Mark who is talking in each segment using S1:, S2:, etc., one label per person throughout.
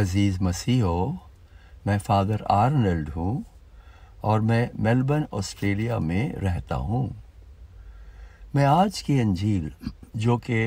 S1: अज़ीज़ मसीहो मैं father Arnold हूँ और मैं मेलबर्न ऑस्ट्रेलिया में रहता हूँ मैं आज की अंजील जो कि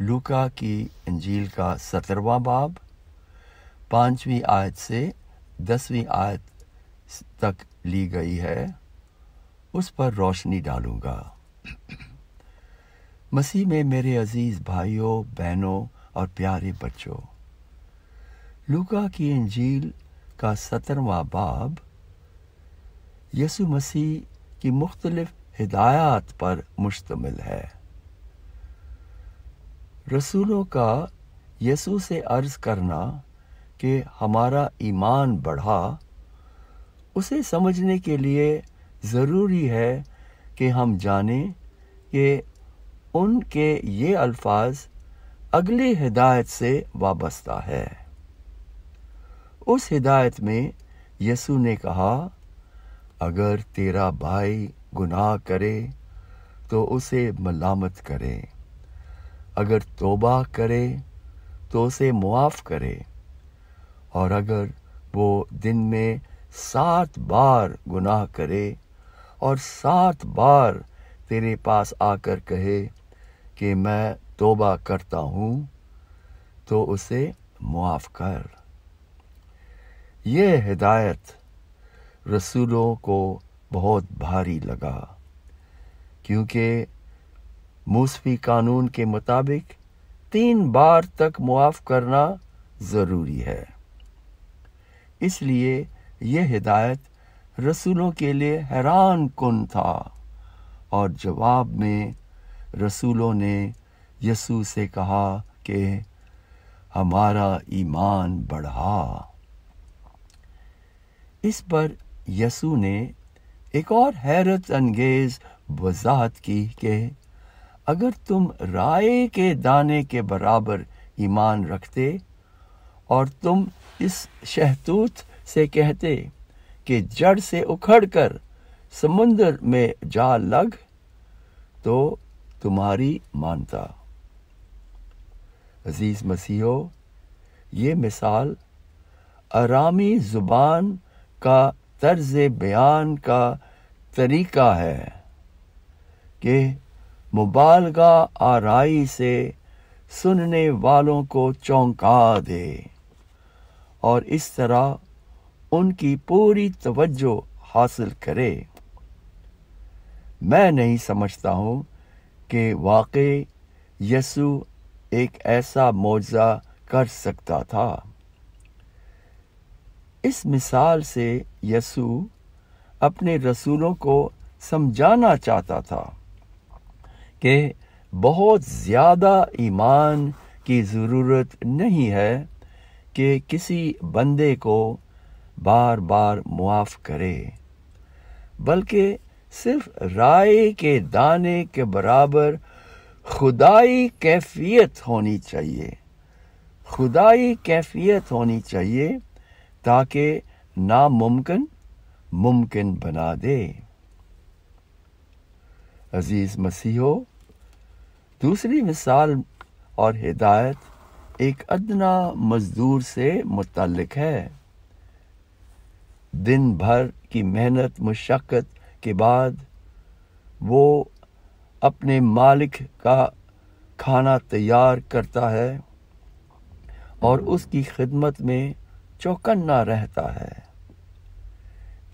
S1: लूका की अंजील का सत्रवा बाब पाँचवीं आयत से दसवीं आयत तक ली गई है उस पर रोशनी डालूंगा मसीह में मेरे अज़ीज़ भाइयों बहनों और प्यारे बच्चों लुका की अंजील का सत्रवा बाब यसु मसीह की मुख्तलिफ हिदायत पर मुश्तमिल है रसूलों का यसु से अर्ज करना कि हमारा ईमान बढ़ा उसे समझने के लिए ज़रूरी है कि हम जानें कि उनके ये अल्फाज अगली हिदायत से वाबस्ता है उस हिदायत में यसु ने कहा अगर तेरा भाई गुनाह करे तो उसे मलामत करे अगर तोबा करे तो उसे मुआफ़ करे और अगर वो दिन में सात बार गुनाह करे और सात बार तेरे पास आकर कहे कि मैं तोबा करता हूँ तो उसे मुआफ़ कर ये हिदायत रसूलों को बहुत भारी लगा क्योंकि मूसफी कानून के मुताबिक तीन बार तक मुआफ़ करना ज़रूरी है इसलिए यह हिदायत रसूलों के लिए हैरान कन था और जवाब में रसूलों ने यसू से कहा कि हमारा ईमान बढ़ा इस पर यसु ने एक और हैरत अंगेज वजाहत की कि अगर तुम राय के दाने के बराबर ईमान रखते और तुम इस शहतूत से कहते कि जड़ से उखड़ कर समुंदर में जा लग तो तुम्हारी मानता अजीज मसीहो ये मिसाल आरामी ज़ुबान का तर्ज बयान का तरीका है कि मुबालगा आरई से सुनने वालों को चौंका दे और इस तरह उनकी पूरी तवज्जो हासिल करे मैं नहीं समझता हूं कि वाकई यसु एक ऐसा मुआवजा कर सकता था इस मिसाल से यसु अपने रसूलों को समझाना चाहता था कि बहुत ज़्यादा ईमान की ज़रूरत नहीं है कि किसी बंदे को बार बार मुआफ़ करे बल्कि सिर्फ राय के दाने के बराबर खुदाई कैफियत होनी चाहिए खुदाई कैफियत होनी चाहिए ताकि नामुमकिन मुमकिन बना दे अजीज मसीहो दूसरी मिसाल और हिदायत एक अदना मजदूर से मुतलक है दिन भर की मेहनत मुशक्कत के बाद वो अपने मालिक का खाना तैयार करता है और उसकी खिदमत में चौकन्ना रहता है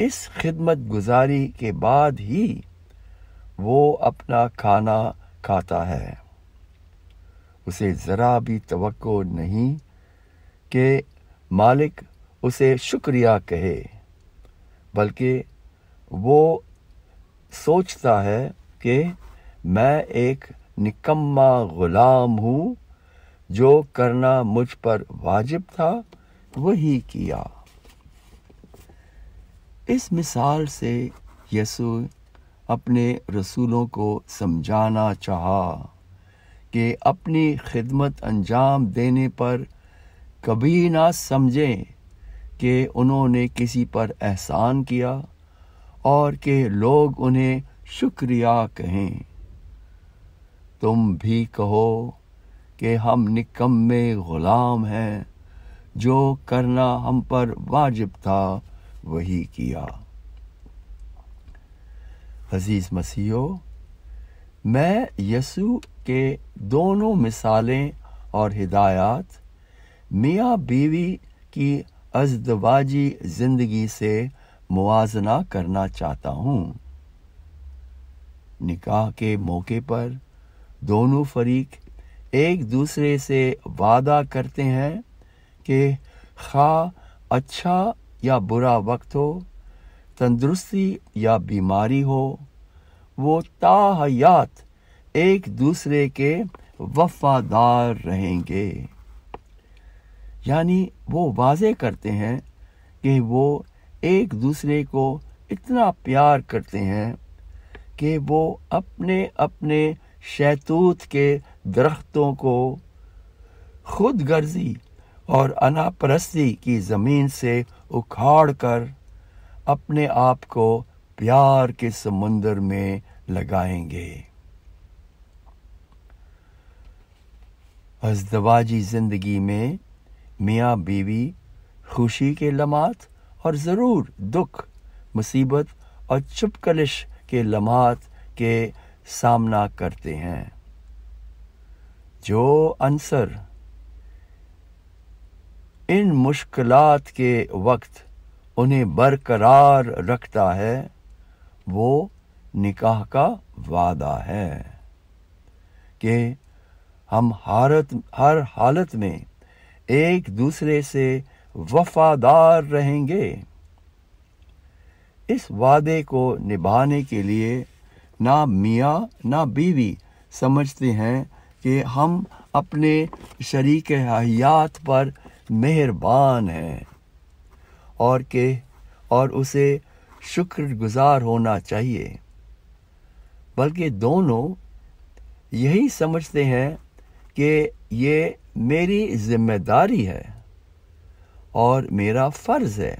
S1: इस खिदमत गुजारी के बाद ही वो अपना खाना खाता है उसे ज़रा भी तो नहीं कि मालिक उसे शुक्रिया कहे बल्कि वो सोचता है कि मैं एक निकम्मा ग़ुलाम हूँ जो करना मुझ पर वाजिब था वही किया इस मिसाल से यसु अपने रसूलों को समझाना चाहा कि अपनी खिदमत अंजाम देने पर कभी ना समझें कि उन्होंने किसी पर एहसान किया और के लोग उन्हें शुक्रिया कहें तुम भी कहो कि हम निकम्मे ग़ुलाम हैं जो करना हम पर वाजिब था वही किया अजीज मसीहो मैं यसु के दोनों मिसालें और हिदायत मियाँ बीवी की अजदवाजी जिंदगी से मुआजना करना चाहता हूं निकाह के मौके पर दोनों फरीक एक दूसरे से वादा करते हैं कि खा अच्छा या बुरा वक्त हो तंदुरुस्ती या बीमारी हो वो ताहयात एक दूसरे के वफादार रहेंगे यानी वो वाजे करते हैं कि वो एक दूसरे को इतना प्यार करते हैं कि वो अपने अपने शैतूत के दरख्तों को खुद गर्जी और अनापरस्ती की ज़मीन से उखाड़ कर अपने आप को प्यार के समुंदर में लगाएंगे अजदवाजी ज़िंदगी में मियाँ बीवी खुशी के लम्हात और ज़रूर दुख मुसीबत और चुपकलिश के लम्हात के सामना करते हैं जो अंसर इन मुश्किलात के वक्त उन्हें बरकरार रखता है वो निकाह का वादा है कि हम हारत हर हालत में एक दूसरे से वफादार रहेंगे इस वादे को निभाने के लिए ना मियाँ ना बीवी समझते हैं कि हम अपने शरीक हयात पर मेहरबान है और के और उसे शुक्रगुजार होना चाहिए बल्कि दोनों यही समझते हैं कि ये मेरी जिम्मेदारी है और मेरा फ़र्ज़ है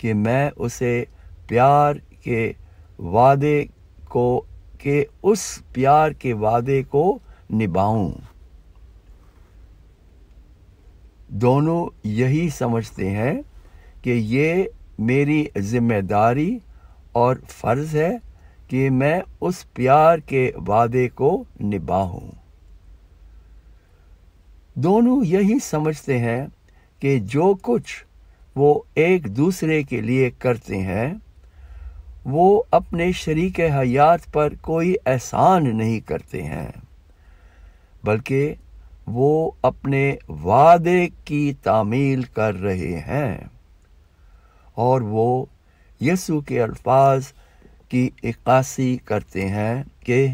S1: कि मैं उसे प्यार के वादे को के उस प्यार के वादे को निभाऊं दोनों यही समझते हैं कि ये मेरी जिम्मेदारी और फ़र्ज़ है कि मैं उस प्यार के वादे को निभाऊं। दोनों यही समझते हैं कि जो कुछ वो एक दूसरे के लिए करते हैं वो अपने शरीक हयात पर कोई एहसान नहीं करते हैं बल्कि वो अपने वादे की तामील कर रहे हैं और वो यसु के अल्फाज की इक्कासी करते हैं कि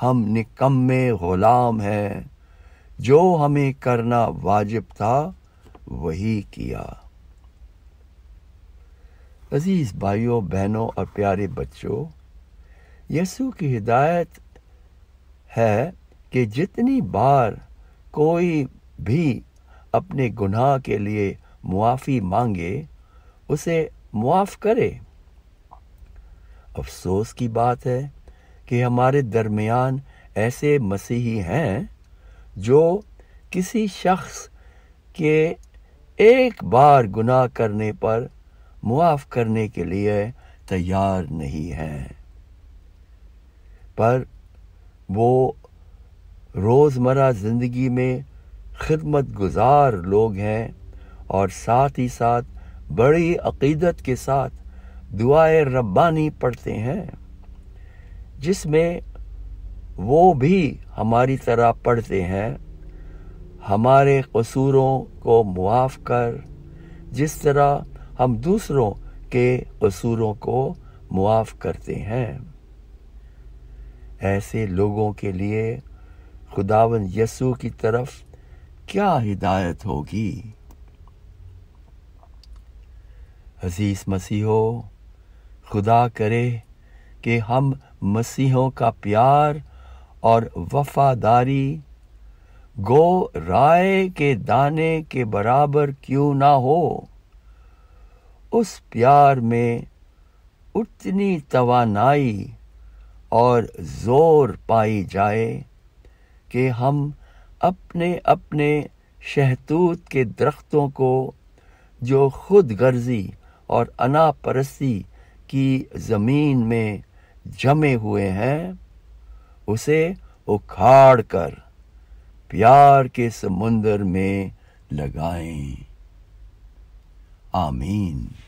S1: हम निकम्मे ग़ुलाम हैं जो हमें करना वाजिब था वही किया अज़ीज़ भाइयों बहनों और प्यारे बच्चों यसु की हिदायत है कि जितनी बार कोई भी अपने गुनाह के लिए मुआफ़ी मांगे उसे मुआफ़ करे अफसोस की बात है कि हमारे दरमियान ऐसे मसीही हैं जो किसी शख्स के एक बार गुनाह करने पर मुआफ़ करने के लिए तैयार नहीं हैं पर वो रोज़मर्रा ज़िंदगी में खिदमत गुजार लोग हैं और साथ ही साथ बड़ी अकीदत के साथ दुआए रब्बानी पढ़ते हैं जिसमें वो भी हमारी तरह पढ़ते हैं हमारे कसूरों को मुआफ़ कर जिस तरह हम दूसरों के कसूरों को मुआफ़ करते हैं ऐसे लोगों के लिए खुदावन यसु की तरफ क्या हिदायत होगी अजीज मसीहो खुदा करे कि हम मसीहों का प्यार और वफादारी गो राय के दाने के बराबर क्यों ना हो उस प्यार में उतनी तवानाई और जोर पाई जाए कि हम अपने अपने शहतूत के दरख्तों को जो खुद गर्जी और अना की ज़मीन में जमे हुए हैं उसे उखाड़ कर प्यार के समुंदर में लगाएं आमीन